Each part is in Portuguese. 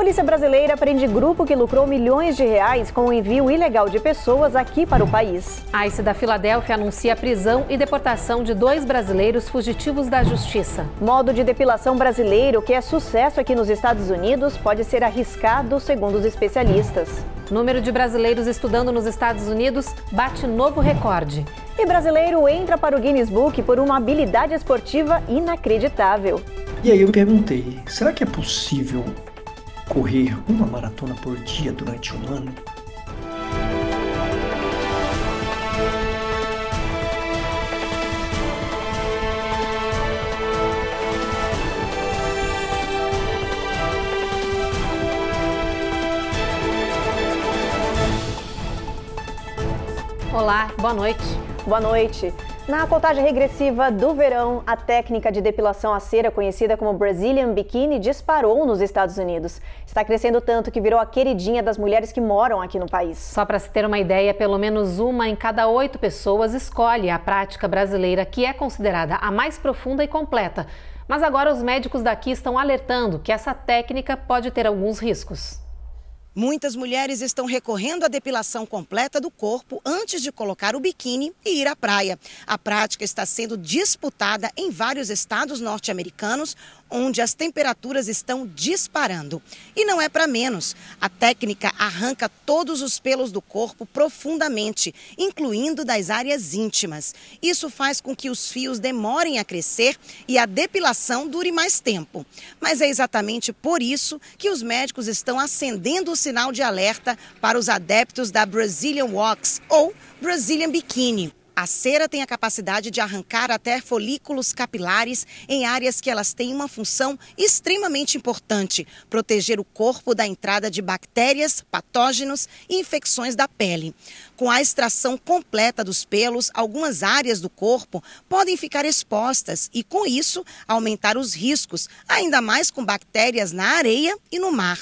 polícia brasileira prende grupo que lucrou milhões de reais com o envio ilegal de pessoas aqui para o país. A ICE da Filadélfia anuncia prisão e deportação de dois brasileiros fugitivos da justiça. Modo de depilação brasileiro, que é sucesso aqui nos Estados Unidos, pode ser arriscado, segundo os especialistas. Número de brasileiros estudando nos Estados Unidos bate novo recorde. E brasileiro entra para o Guinness Book por uma habilidade esportiva inacreditável. E aí eu me perguntei, será que é possível correr uma maratona por dia durante um ano Olá, boa noite. Boa noite. Na contagem regressiva do verão, a técnica de depilação a cera, conhecida como Brazilian Bikini, disparou nos Estados Unidos. Está crescendo tanto que virou a queridinha das mulheres que moram aqui no país. Só para se ter uma ideia, pelo menos uma em cada oito pessoas escolhe a prática brasileira, que é considerada a mais profunda e completa. Mas agora os médicos daqui estão alertando que essa técnica pode ter alguns riscos. Muitas mulheres estão recorrendo à depilação completa do corpo antes de colocar o biquíni e ir à praia. A prática está sendo disputada em vários estados norte-americanos, onde as temperaturas estão disparando. E não é para menos. A técnica arranca todos os pelos do corpo profundamente, incluindo das áreas íntimas. Isso faz com que os fios demorem a crescer e a depilação dure mais tempo. Mas é exatamente por isso que os médicos estão acendendo o sinal de alerta para os adeptos da Brazilian Wax ou Brazilian Bikini. A cera tem a capacidade de arrancar até folículos capilares em áreas que elas têm uma função extremamente importante: proteger o corpo da entrada de bactérias, patógenos e infecções da pele. Com a extração completa dos pelos, algumas áreas do corpo podem ficar expostas e, com isso, aumentar os riscos, ainda mais com bactérias na areia e no mar.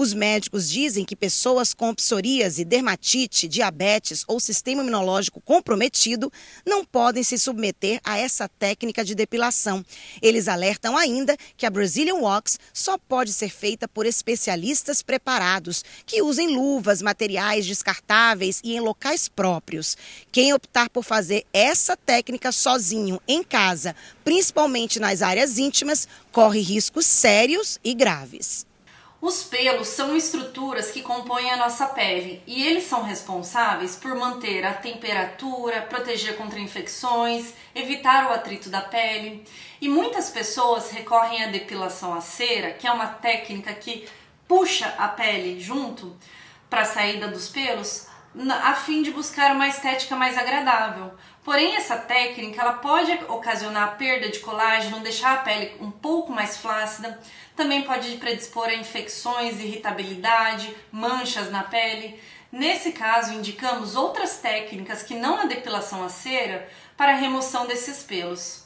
Os médicos dizem que pessoas com psoríase, dermatite, diabetes ou sistema imunológico comprometido não podem se submeter a essa técnica de depilação. Eles alertam ainda que a Brazilian Wax só pode ser feita por especialistas preparados, que usem luvas, materiais descartáveis e em locais próprios. Quem optar por fazer essa técnica sozinho, em casa, principalmente nas áreas íntimas, corre riscos sérios e graves. Os pelos são estruturas que compõem a nossa pele e eles são responsáveis por manter a temperatura, proteger contra infecções, evitar o atrito da pele. E muitas pessoas recorrem à depilação a cera, que é uma técnica que puxa a pele junto para a saída dos pelos, a fim de buscar uma estética mais agradável. Porém, essa técnica ela pode ocasionar a perda de colágeno, deixar a pele um pouco mais flácida, também pode predispor a infecções, irritabilidade, manchas na pele. Nesse caso, indicamos outras técnicas que não a depilação a cera para a remoção desses pelos.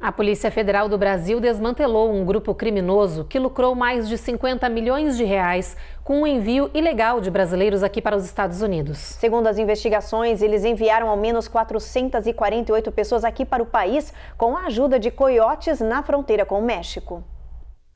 A Polícia Federal do Brasil desmantelou um grupo criminoso que lucrou mais de 50 milhões de reais com o envio ilegal de brasileiros aqui para os Estados Unidos. Segundo as investigações, eles enviaram ao menos 448 pessoas aqui para o país com a ajuda de coiotes na fronteira com o México.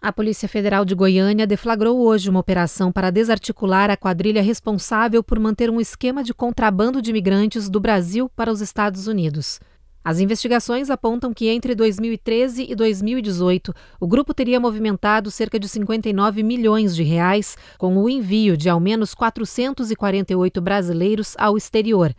A Polícia Federal de Goiânia deflagrou hoje uma operação para desarticular a quadrilha responsável por manter um esquema de contrabando de imigrantes do Brasil para os Estados Unidos. As investigações apontam que entre 2013 e 2018, o grupo teria movimentado cerca de 59 milhões de reais com o envio de ao menos 448 brasileiros ao exterior.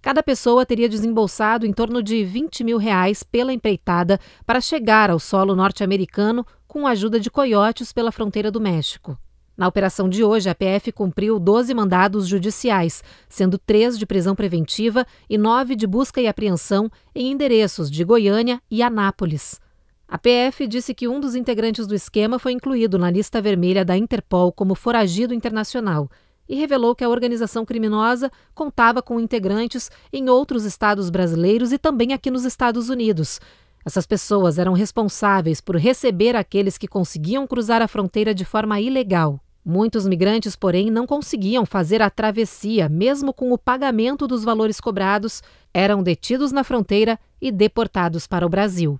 Cada pessoa teria desembolsado em torno de 20 mil reais pela empreitada para chegar ao solo norte-americano com a ajuda de coiotes pela fronteira do México. Na operação de hoje, a PF cumpriu 12 mandados judiciais, sendo três de prisão preventiva e nove de busca e apreensão em endereços de Goiânia e Anápolis. A PF disse que um dos integrantes do esquema foi incluído na lista vermelha da Interpol como foragido internacional e revelou que a organização criminosa contava com integrantes em outros estados brasileiros e também aqui nos Estados Unidos, essas pessoas eram responsáveis por receber aqueles que conseguiam cruzar a fronteira de forma ilegal. Muitos migrantes, porém, não conseguiam fazer a travessia, mesmo com o pagamento dos valores cobrados, eram detidos na fronteira e deportados para o Brasil.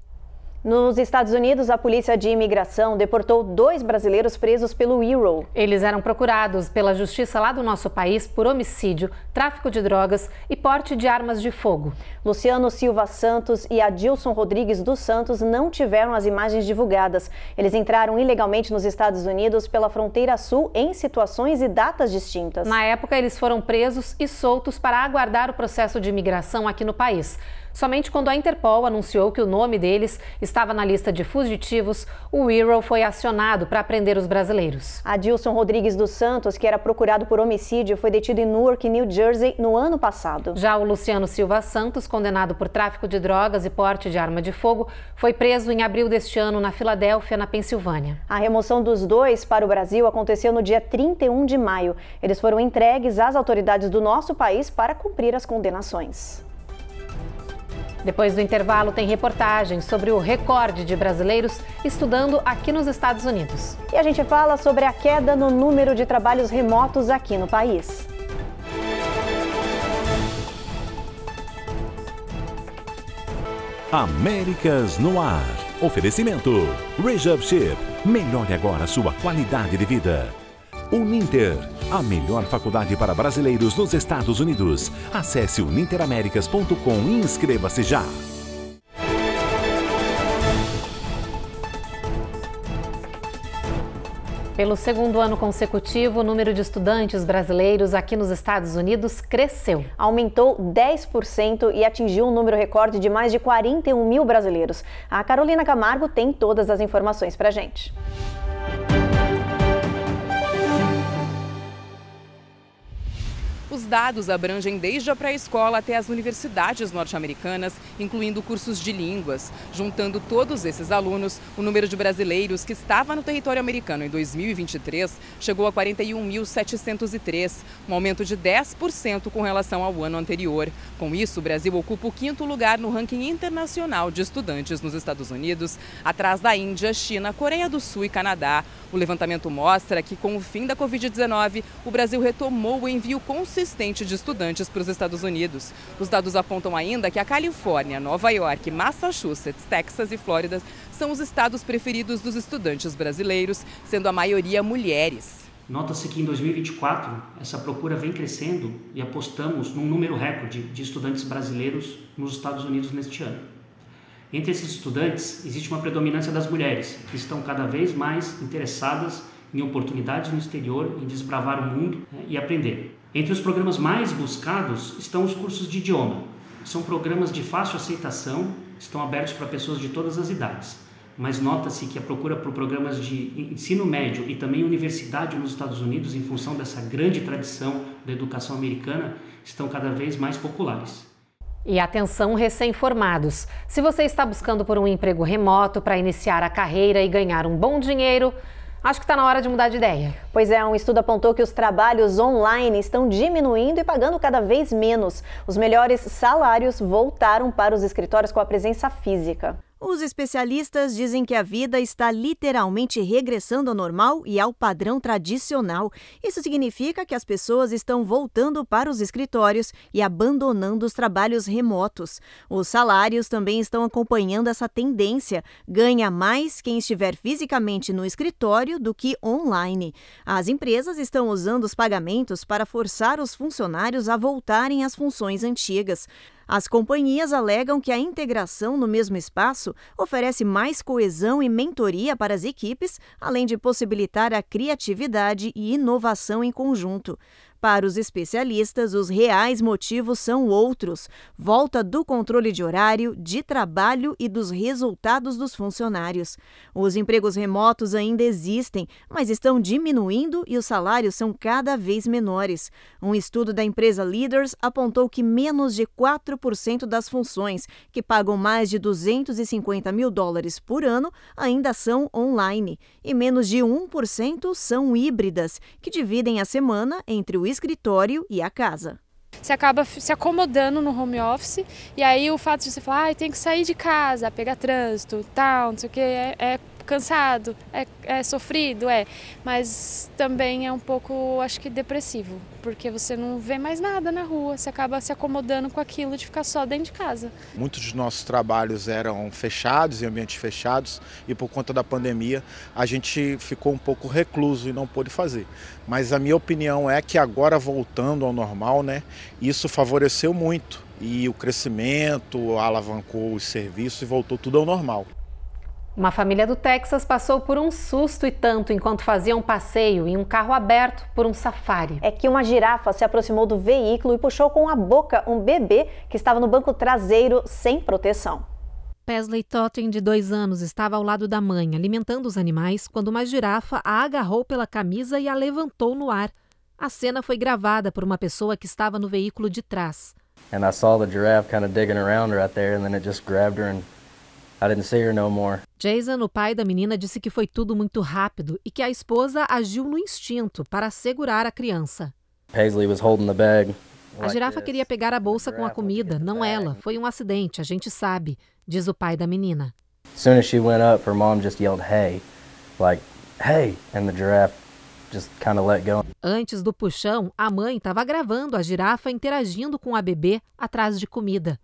Nos Estados Unidos, a polícia de imigração deportou dois brasileiros presos pelo Euro. Eles eram procurados pela justiça lá do nosso país por homicídio, tráfico de drogas e porte de armas de fogo. Luciano Silva Santos e Adilson Rodrigues dos Santos não tiveram as imagens divulgadas. Eles entraram ilegalmente nos Estados Unidos pela fronteira sul em situações e datas distintas. Na época, eles foram presos e soltos para aguardar o processo de imigração aqui no país. Somente quando a Interpol anunciou que o nome deles estava na lista de fugitivos, o Wirral foi acionado para prender os brasileiros. Adilson Rodrigues dos Santos, que era procurado por homicídio, foi detido em Newark, New Jersey, no ano passado. Já o Luciano Silva Santos, condenado por tráfico de drogas e porte de arma de fogo, foi preso em abril deste ano na Filadélfia, na Pensilvânia. A remoção dos dois para o Brasil aconteceu no dia 31 de maio. Eles foram entregues às autoridades do nosso país para cumprir as condenações. Depois do intervalo, tem reportagem sobre o recorde de brasileiros estudando aqui nos Estados Unidos. E a gente fala sobre a queda no número de trabalhos remotos aqui no país. Américas no Ar. Oferecimento. Reserve Ship. Melhore agora sua qualidade de vida. Uninter a melhor faculdade para brasileiros nos Estados Unidos. Acesse o ninteramericas.com e inscreva-se já. Pelo segundo ano consecutivo, o número de estudantes brasileiros aqui nos Estados Unidos cresceu. Aumentou 10% e atingiu um número recorde de mais de 41 mil brasileiros. A Carolina Camargo tem todas as informações para gente. gente. Os dados abrangem desde a pré-escola até as universidades norte-americanas, incluindo cursos de línguas. Juntando todos esses alunos, o número de brasileiros que estava no território americano em 2023 chegou a 41.703, um aumento de 10% com relação ao ano anterior. Com isso, o Brasil ocupa o quinto lugar no ranking internacional de estudantes nos Estados Unidos, atrás da Índia, China, Coreia do Sul e Canadá. O levantamento mostra que, com o fim da Covid-19, o Brasil retomou o envio considerável de estudantes para os Estados Unidos. Os dados apontam ainda que a Califórnia, Nova York, Massachusetts, Texas e Flórida são os estados preferidos dos estudantes brasileiros, sendo a maioria mulheres. Nota-se que em 2024 essa procura vem crescendo e apostamos num número recorde de estudantes brasileiros nos Estados Unidos neste ano. Entre esses estudantes, existe uma predominância das mulheres, que estão cada vez mais interessadas em oportunidades no exterior, em desbravar o mundo eh, e aprender. Entre os programas mais buscados estão os cursos de idioma. São programas de fácil aceitação, estão abertos para pessoas de todas as idades. Mas nota-se que a procura por programas de ensino médio e também universidade nos Estados Unidos, em função dessa grande tradição da educação americana, estão cada vez mais populares. E atenção recém-formados. Se você está buscando por um emprego remoto para iniciar a carreira e ganhar um bom dinheiro, Acho que está na hora de mudar de ideia. Pois é, um estudo apontou que os trabalhos online estão diminuindo e pagando cada vez menos. Os melhores salários voltaram para os escritórios com a presença física. Os especialistas dizem que a vida está literalmente regressando ao normal e ao padrão tradicional. Isso significa que as pessoas estão voltando para os escritórios e abandonando os trabalhos remotos. Os salários também estão acompanhando essa tendência. Ganha mais quem estiver fisicamente no escritório do que online. As empresas estão usando os pagamentos para forçar os funcionários a voltarem às funções antigas. As companhias alegam que a integração no mesmo espaço oferece mais coesão e mentoria para as equipes, além de possibilitar a criatividade e inovação em conjunto. Para os especialistas, os reais motivos são outros: volta do controle de horário, de trabalho e dos resultados dos funcionários. Os empregos remotos ainda existem, mas estão diminuindo e os salários são cada vez menores. Um estudo da empresa Leaders apontou que menos de 4% das funções, que pagam mais de 250 mil dólares por ano, ainda são online, e menos de 1% são híbridas, que dividem a semana entre o escritório e a casa. Você acaba se acomodando no home office e aí o fato de você falar, ah, tem que sair de casa, pegar trânsito, tal, não sei o que, é, é cansado, é, é sofrido, é, mas também é um pouco, acho que depressivo, porque você não vê mais nada na rua, você acaba se acomodando com aquilo de ficar só dentro de casa. Muitos dos nossos trabalhos eram fechados, em ambientes fechados, e por conta da pandemia a gente ficou um pouco recluso e não pôde fazer. Mas a minha opinião é que agora voltando ao normal, né, isso favoreceu muito e o crescimento alavancou os serviços e voltou tudo ao normal. Uma família do Texas passou por um susto e tanto enquanto fazia um passeio em um carro aberto por um safari. É que uma girafa se aproximou do veículo e puxou com a boca um bebê que estava no banco traseiro sem proteção. Pesley Totten, de dois anos, estava ao lado da mãe, alimentando os animais, quando uma girafa a agarrou pela camisa e a levantou no ar. A cena foi gravada por uma pessoa que estava no veículo de trás. And I saw the giraffe kind of digging around right there and then it just grabbed her and I didn't see her no more. Jason, o pai da menina, disse que foi tudo muito rápido e que a esposa agiu no instinto para segurar a criança. Paisley was holding the bag. A girafa queria pegar a bolsa com a comida, não ela. Foi um acidente, a gente sabe, diz o pai da menina. soon as she went up, her mom just yelled, "Hey!" Like, "Hey!" and the giraffe just kind of let go. Antes do puxão, a mãe estava gravando a girafa interagindo com a bebê atrás de comida.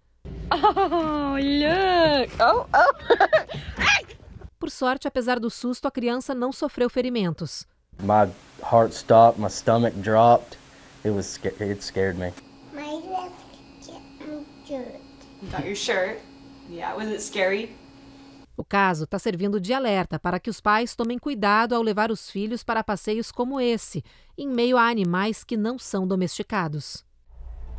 Oh, look! Oh, oh! Por sorte, apesar do susto, a criança não sofreu ferimentos. My heart stopped, my stomach dropped. It was it scared me. My left shirt. Got your shirt? Yeah, was it scary? O caso está servindo de alerta para que os pais tomem cuidado ao levar os filhos para passeios como esse, em meio a animais que não são domesticados.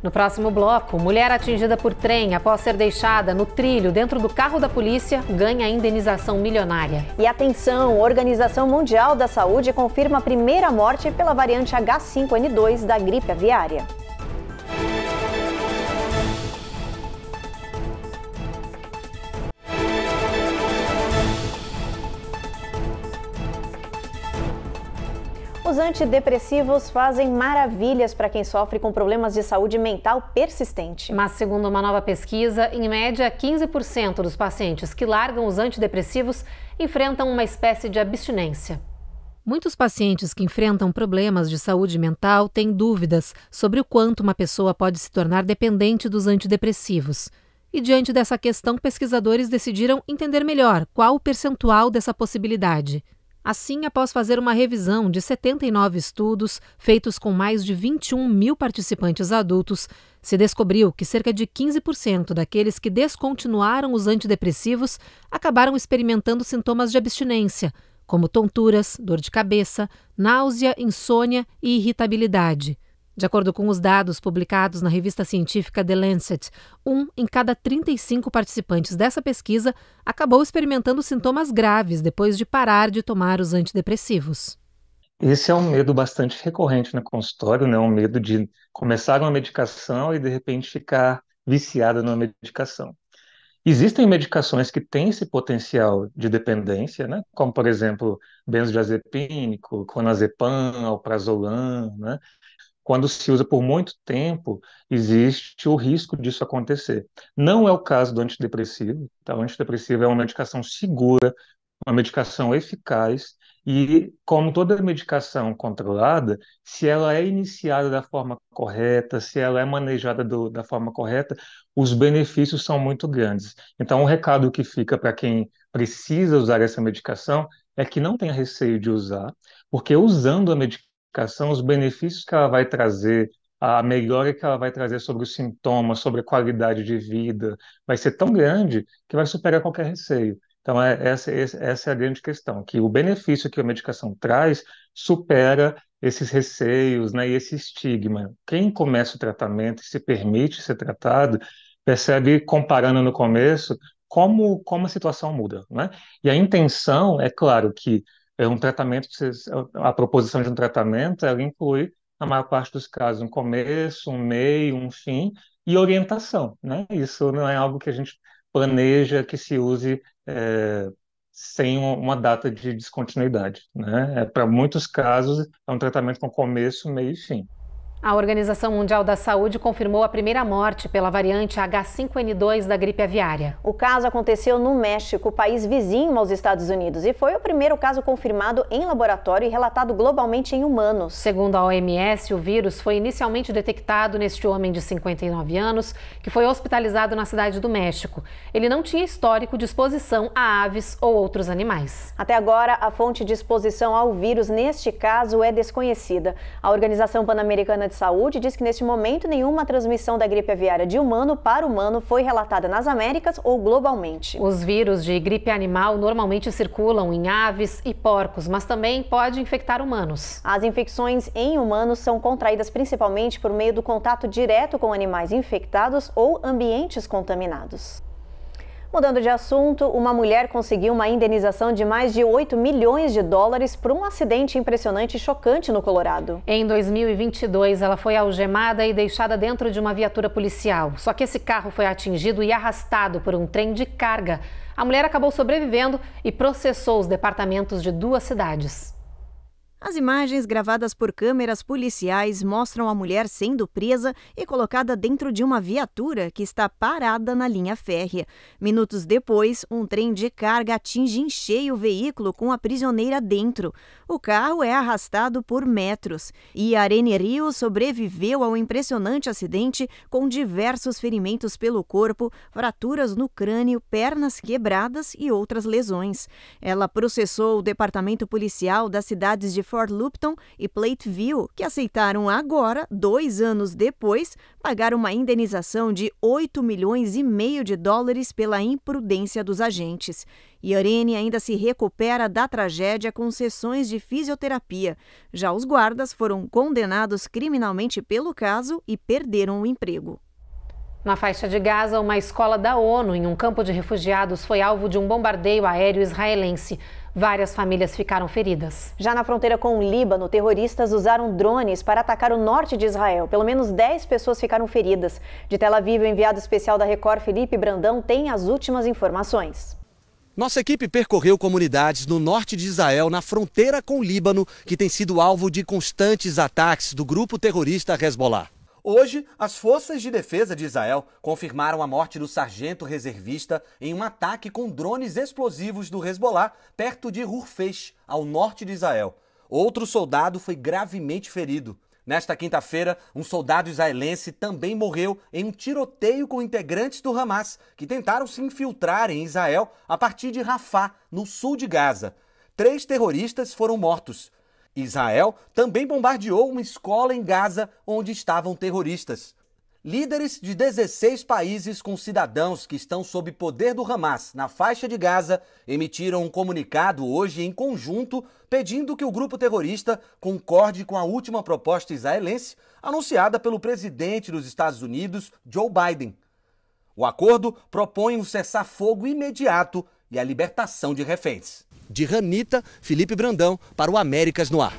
No próximo bloco, mulher atingida por trem após ser deixada no trilho dentro do carro da polícia ganha indenização milionária. E atenção, a Organização Mundial da Saúde confirma a primeira morte pela variante H5N2 da gripe aviária. Os antidepressivos fazem maravilhas para quem sofre com problemas de saúde mental persistente. Mas, segundo uma nova pesquisa, em média, 15% dos pacientes que largam os antidepressivos enfrentam uma espécie de abstinência. Muitos pacientes que enfrentam problemas de saúde mental têm dúvidas sobre o quanto uma pessoa pode se tornar dependente dos antidepressivos. E diante dessa questão, pesquisadores decidiram entender melhor qual o percentual dessa possibilidade. Assim, após fazer uma revisão de 79 estudos feitos com mais de 21 mil participantes adultos, se descobriu que cerca de 15% daqueles que descontinuaram os antidepressivos acabaram experimentando sintomas de abstinência, como tonturas, dor de cabeça, náusea, insônia e irritabilidade. De acordo com os dados publicados na revista científica The Lancet, um em cada 35 participantes dessa pesquisa acabou experimentando sintomas graves depois de parar de tomar os antidepressivos. Esse é um medo bastante recorrente no consultório, né? Um medo de começar uma medicação e de repente ficar viciada na medicação. Existem medicações que têm esse potencial de dependência, né? Como por exemplo, benzodiazepínico, clonazepam, alprazolam, né? quando se usa por muito tempo, existe o risco disso acontecer. Não é o caso do antidepressivo. Tá? O antidepressivo é uma medicação segura, uma medicação eficaz, e como toda medicação controlada, se ela é iniciada da forma correta, se ela é manejada do, da forma correta, os benefícios são muito grandes. Então, um recado que fica para quem precisa usar essa medicação é que não tenha receio de usar, porque usando a medicação, são os benefícios que ela vai trazer, a melhora que ela vai trazer sobre os sintomas, sobre a qualidade de vida, vai ser tão grande que vai superar qualquer receio. Então, é, essa, essa é a grande questão, que o benefício que a medicação traz supera esses receios né, e esse estigma. Quem começa o tratamento e se permite ser tratado, percebe, comparando no começo, como, como a situação muda. Né? E a intenção, é claro que é um tratamento, é a proposição de um tratamento, ela inclui, na maior parte dos casos, um começo, um meio, um fim e orientação, né? Isso não é algo que a gente planeja que se use é, sem uma data de descontinuidade, né? É, Para muitos casos, é um tratamento com começo, meio e fim. A Organização Mundial da Saúde confirmou a primeira morte pela variante H5N2 da gripe aviária. O caso aconteceu no México, país vizinho aos Estados Unidos, e foi o primeiro caso confirmado em laboratório e relatado globalmente em humanos. Segundo a OMS, o vírus foi inicialmente detectado neste homem de 59 anos, que foi hospitalizado na cidade do México. Ele não tinha histórico de exposição a aves ou outros animais. Até agora, a fonte de exposição ao vírus neste caso é desconhecida. A Organização Pan-Americana de Saúde diz que neste momento nenhuma transmissão da gripe aviária de humano para humano foi relatada nas Américas ou globalmente. Os vírus de gripe animal normalmente circulam em aves e porcos, mas também pode infectar humanos. As infecções em humanos são contraídas principalmente por meio do contato direto com animais infectados ou ambientes contaminados. Mudando de assunto, uma mulher conseguiu uma indenização de mais de 8 milhões de dólares por um acidente impressionante e chocante no Colorado. Em 2022, ela foi algemada e deixada dentro de uma viatura policial. Só que esse carro foi atingido e arrastado por um trem de carga. A mulher acabou sobrevivendo e processou os departamentos de duas cidades. As imagens gravadas por câmeras policiais mostram a mulher sendo presa e colocada dentro de uma viatura que está parada na linha férrea. Minutos depois, um trem de carga atinge em cheio o veículo com a prisioneira dentro. O carro é arrastado por metros. E Arene Rio sobreviveu ao impressionante acidente com diversos ferimentos pelo corpo, fraturas no crânio, pernas quebradas e outras lesões. Ela processou o departamento policial das cidades de Fort Lupton e Plateview, que aceitaram agora, dois anos depois, pagar uma indenização de 8 milhões e meio de dólares pela imprudência dos agentes. Iorene ainda se recupera da tragédia com sessões de fisioterapia. Já os guardas foram condenados criminalmente pelo caso e perderam o emprego. Na faixa de Gaza, uma escola da ONU em um campo de refugiados foi alvo de um bombardeio aéreo israelense. Várias famílias ficaram feridas. Já na fronteira com o Líbano, terroristas usaram drones para atacar o norte de Israel. Pelo menos 10 pessoas ficaram feridas. De Tel Aviv, o enviado especial da Record, Felipe Brandão, tem as últimas informações. Nossa equipe percorreu comunidades no norte de Israel, na fronteira com o Líbano, que tem sido alvo de constantes ataques do grupo terrorista Hezbollah. Hoje, as forças de defesa de Israel confirmaram a morte do sargento reservista em um ataque com drones explosivos do Hezbollah perto de Hurfeix, ao norte de Israel. Outro soldado foi gravemente ferido. Nesta quinta-feira, um soldado israelense também morreu em um tiroteio com integrantes do Hamas, que tentaram se infiltrar em Israel a partir de Rafah, no sul de Gaza. Três terroristas foram mortos, Israel também bombardeou uma escola em Gaza onde estavam terroristas. Líderes de 16 países com cidadãos que estão sob poder do Hamas na faixa de Gaza emitiram um comunicado hoje em conjunto pedindo que o grupo terrorista concorde com a última proposta israelense anunciada pelo presidente dos Estados Unidos, Joe Biden. O acordo propõe um cessar-fogo imediato e a libertação de reféns. De Ranita, Felipe Brandão, para o Américas no Ar.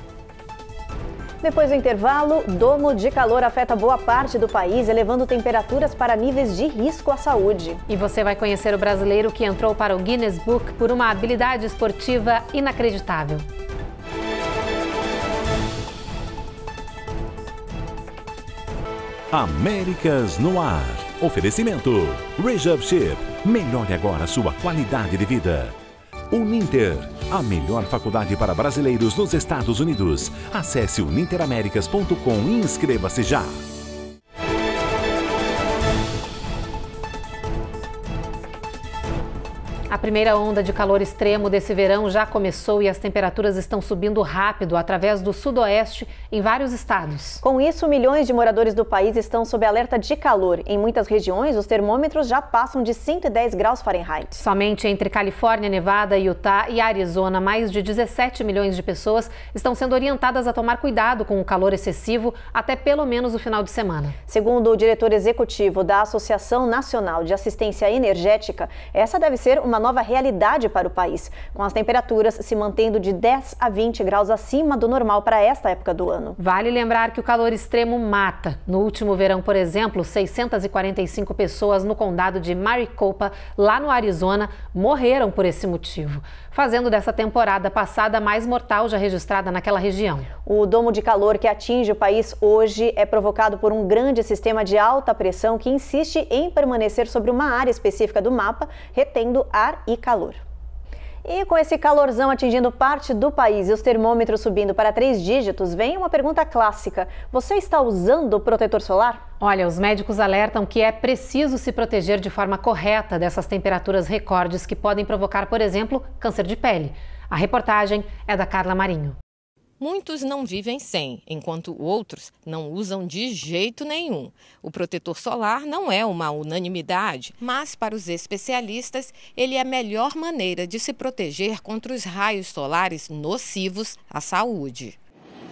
Depois do intervalo, domo de calor afeta boa parte do país, elevando temperaturas para níveis de risco à saúde. E você vai conhecer o brasileiro que entrou para o Guinness Book por uma habilidade esportiva inacreditável. Américas no Ar. Oferecimento: Reserve Ship. Melhore agora sua qualidade de vida. Uninter, a melhor faculdade para brasileiros nos Estados Unidos. Acesse uninteramericas.com e inscreva-se já. primeira onda de calor extremo desse verão já começou e as temperaturas estão subindo rápido através do sudoeste em vários estados. Com isso, milhões de moradores do país estão sob alerta de calor. Em muitas regiões, os termômetros já passam de 110 graus Fahrenheit. Somente entre Califórnia, Nevada, Utah e Arizona, mais de 17 milhões de pessoas estão sendo orientadas a tomar cuidado com o calor excessivo até pelo menos o final de semana. Segundo o diretor executivo da Associação Nacional de Assistência Energética, essa deve ser uma nova nova realidade para o país, com as temperaturas se mantendo de 10 a 20 graus acima do normal para esta época do ano. Vale lembrar que o calor extremo mata. No último verão, por exemplo, 645 pessoas no condado de Maricopa, lá no Arizona, morreram por esse motivo fazendo dessa temporada passada a mais mortal já registrada naquela região. O domo de calor que atinge o país hoje é provocado por um grande sistema de alta pressão que insiste em permanecer sobre uma área específica do mapa, retendo ar e calor. E com esse calorzão atingindo parte do país e os termômetros subindo para três dígitos, vem uma pergunta clássica: você está usando protetor solar? Olha, os médicos alertam que é preciso se proteger de forma correta dessas temperaturas recordes que podem provocar, por exemplo, câncer de pele. A reportagem é da Carla Marinho. Muitos não vivem sem, enquanto outros não usam de jeito nenhum. O protetor solar não é uma unanimidade, mas para os especialistas, ele é a melhor maneira de se proteger contra os raios solares nocivos à saúde.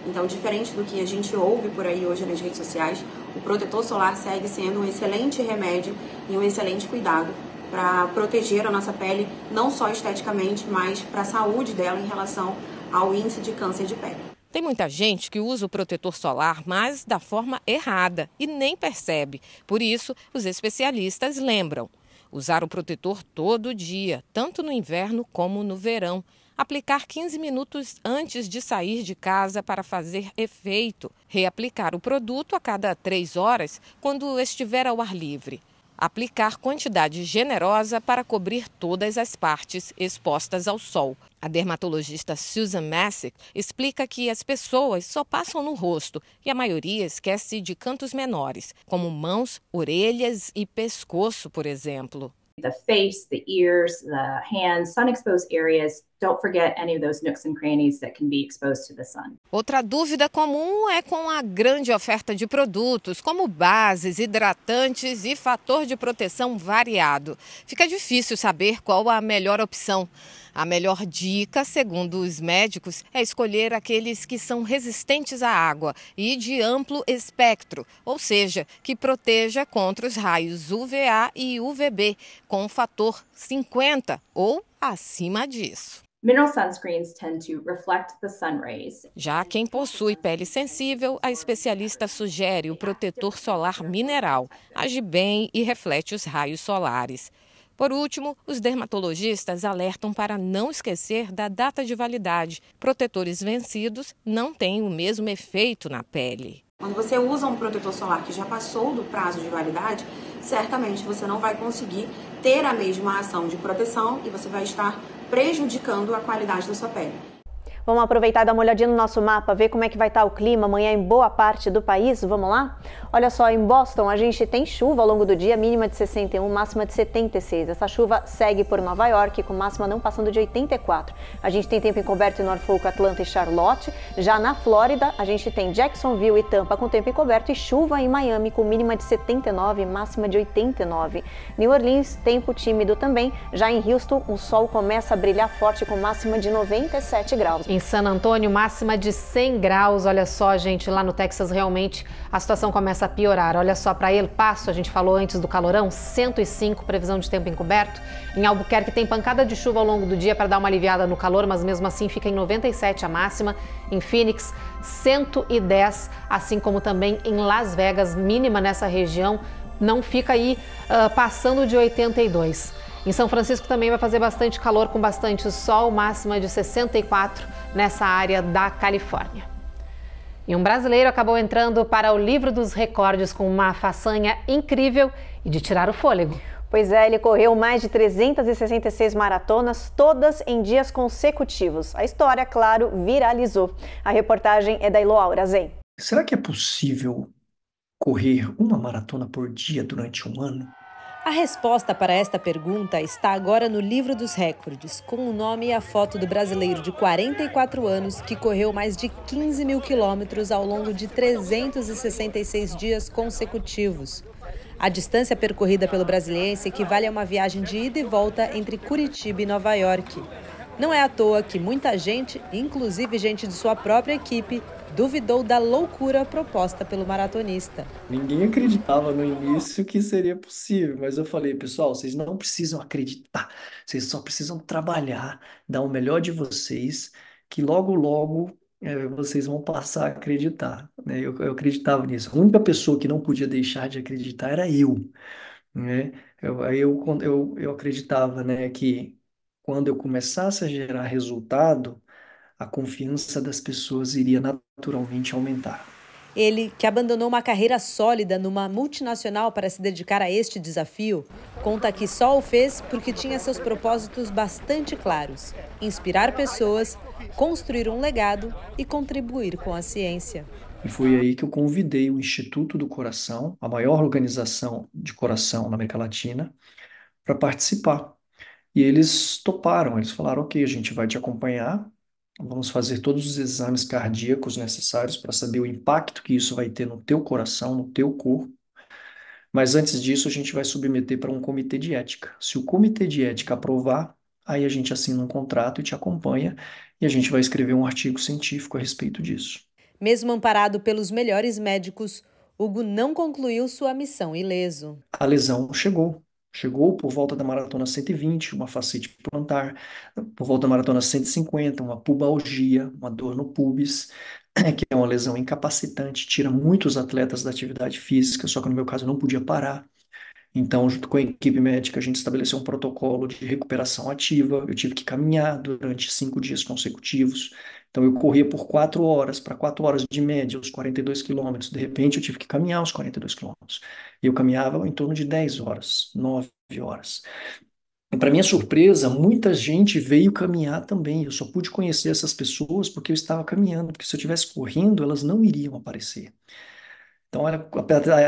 Então, diferente do que a gente ouve por aí hoje nas redes sociais, o protetor solar segue sendo um excelente remédio e um excelente cuidado para proteger a nossa pele, não só esteticamente, mas para a saúde dela em relação ao índice de câncer de pele. Tem muita gente que usa o protetor solar, mas da forma errada e nem percebe. Por isso, os especialistas lembram: usar o protetor todo dia, tanto no inverno como no verão. Aplicar 15 minutos antes de sair de casa para fazer efeito. Reaplicar o produto a cada 3 horas quando estiver ao ar livre aplicar quantidade generosa para cobrir todas as partes expostas ao sol. A dermatologista Susan Messick explica que as pessoas só passam no rosto e a maioria esquece de cantos menores, como mãos, orelhas e pescoço, por exemplo. The face, the ears, the hands, sun exposed areas don't forget any of those nooks and crannies that can be exposed to the sun. Outra dúvida comum é com a grande oferta de produtos, como bases, hidratantes e fator de proteção variado. Fica difícil saber qual a melhor opção. A melhor dica, segundo os médicos, é escolher aqueles que são resistentes à água e de amplo espectro, ou seja, que proteja contra os raios UVA e UVB, com fator 50 ou acima disso. Já quem possui pele sensível, a especialista sugere o protetor solar mineral. Age bem e reflete os raios solares. Por último, os dermatologistas alertam para não esquecer da data de validade. Protetores vencidos não têm o mesmo efeito na pele. Quando você usa um protetor solar que já passou do prazo de validade, certamente você não vai conseguir ter a mesma ação de proteção e você vai estar prejudicando a qualidade da sua pele. Vamos aproveitar e dar uma olhadinha no nosso mapa, ver como é que vai estar tá o clima amanhã em boa parte do país. Vamos lá? Olha só, em Boston a gente tem chuva ao longo do dia, mínima de 61, máxima de 76. Essa chuva segue por Nova York, com máxima não passando de 84. A gente tem tempo encoberto em Norfolk, Atlanta e Charlotte. Já na Flórida, a gente tem Jacksonville e Tampa com tempo encoberto e chuva em Miami, com mínima de 79, máxima de 89. New Orleans, tempo tímido também. Já em Houston, o sol começa a brilhar forte com máxima de 97 graus. Em San Antônio, máxima de 100 graus. Olha só, gente, lá no Texas realmente a situação começa a piorar. Olha só, para El Paso, a gente falou antes do calorão, 105, previsão de tempo encoberto. Em Albuquerque tem pancada de chuva ao longo do dia para dar uma aliviada no calor, mas mesmo assim fica em 97 a máxima. Em Phoenix, 110, assim como também em Las Vegas, mínima nessa região, não fica aí uh, passando de 82. Em São Francisco também vai fazer bastante calor com bastante sol, máxima de 64 nessa área da Califórnia. E um brasileiro acabou entrando para o livro dos recordes com uma façanha incrível e de tirar o fôlego. Pois é, ele correu mais de 366 maratonas, todas em dias consecutivos. A história, claro, viralizou. A reportagem é da Iloa Zen. Será que é possível correr uma maratona por dia durante um ano? A resposta para esta pergunta está agora no Livro dos Recordes, com o nome e a foto do brasileiro de 44 anos que correu mais de 15 mil quilômetros ao longo de 366 dias consecutivos. A distância percorrida pelo brasiliense equivale a uma viagem de ida e volta entre Curitiba e Nova York. Não é à toa que muita gente, inclusive gente de sua própria equipe, duvidou da loucura proposta pelo maratonista. Ninguém acreditava no início que seria possível, mas eu falei, pessoal, vocês não precisam acreditar, vocês só precisam trabalhar, dar o melhor de vocês, que logo, logo é, vocês vão passar a acreditar. Né? Eu, eu acreditava nisso. A única pessoa que não podia deixar de acreditar era eu. Né? Eu, eu, eu, eu acreditava né, que quando eu começasse a gerar resultado, a confiança das pessoas iria naturalmente aumentar. Ele, que abandonou uma carreira sólida numa multinacional para se dedicar a este desafio, conta que só o fez porque tinha seus propósitos bastante claros: inspirar pessoas, construir um legado e contribuir com a ciência. E foi aí que eu convidei o Instituto do Coração, a maior organização de coração na América Latina, para participar e eles toparam, eles falaram: ok, a gente vai te acompanhar, vamos fazer todos os exames cardíacos necessários para saber o impacto que isso vai ter no teu coração, no teu corpo. Mas antes disso, a gente vai submeter para um comitê de ética. Se o comitê de ética aprovar, aí a gente assina um contrato e te acompanha, e a gente vai escrever um artigo científico a respeito disso. Mesmo amparado pelos melhores médicos, Hugo não concluiu sua missão ileso. A lesão chegou, Chegou por volta da maratona 120, uma fascite plantar, por volta da maratona 150, uma pubalgia, uma dor no pubis, que é uma lesão incapacitante, tira muitos atletas da atividade física, só que no meu caso eu não podia parar. Então, junto com a equipe médica, a gente estabeleceu um protocolo de recuperação ativa. Eu tive que caminhar durante cinco dias consecutivos. Então, eu corria por quatro horas, para quatro horas de média, os 42 quilômetros. De repente, eu tive que caminhar os 42 quilômetros. Eu caminhava em torno de 10 horas, 9 horas. Para minha surpresa, muita gente veio caminhar também. Eu só pude conhecer essas pessoas porque eu estava caminhando, porque se eu estivesse correndo, elas não iriam aparecer. Então, olha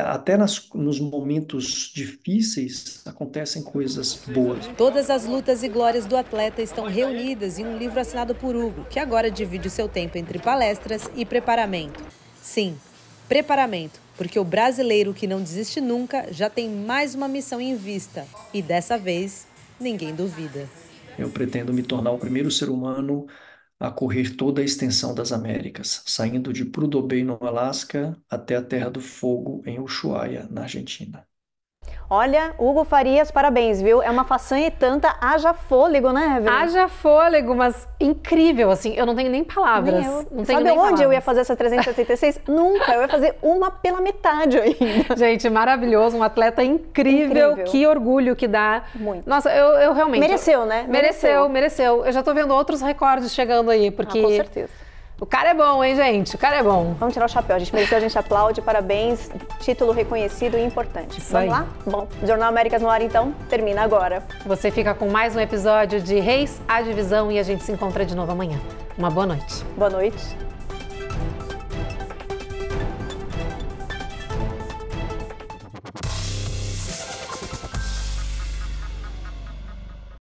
até nas, nos momentos difíceis acontecem coisas boas. Todas as lutas e glórias do atleta estão reunidas em um livro assinado por Hugo, que agora divide o seu tempo entre palestras e preparamento. Sim, preparamento, porque o brasileiro que não desiste nunca já tem mais uma missão em vista. E dessa vez, ninguém duvida. Eu pretendo me tornar o primeiro ser humano a correr toda a extensão das Américas, saindo de Prudhoe Bay, no Alasca, até a Terra do Fogo, em Ushuaia, na Argentina. Olha, Hugo Farias, parabéns, viu? É uma façanha e tanta, haja fôlego, né, Evelyn? Haja fôlego, mas incrível, assim, eu não tenho nem palavras. Nem eu. Não tenho Sabe nem onde palavras. eu ia fazer essa 366? Nunca, eu ia fazer uma pela metade ainda. Gente, maravilhoso, um atleta incrível, incrível. que orgulho que dá. Muito. Nossa, eu, eu realmente... Mereceu, né? Mereceu, mereceu. mereceu. Eu já tô vendo outros recordes chegando aí, porque... Ah, com certeza. O cara é bom, hein, gente? O cara é bom. Vamos tirar o chapéu. A gente mereceu, a gente aplaude. Parabéns. Título reconhecido e importante. Isso Vamos aí. lá? Bom, Jornal Américas no ar, então, termina agora. Você fica com mais um episódio de Reis a Divisão e a gente se encontra de novo amanhã. Uma boa noite. Boa noite.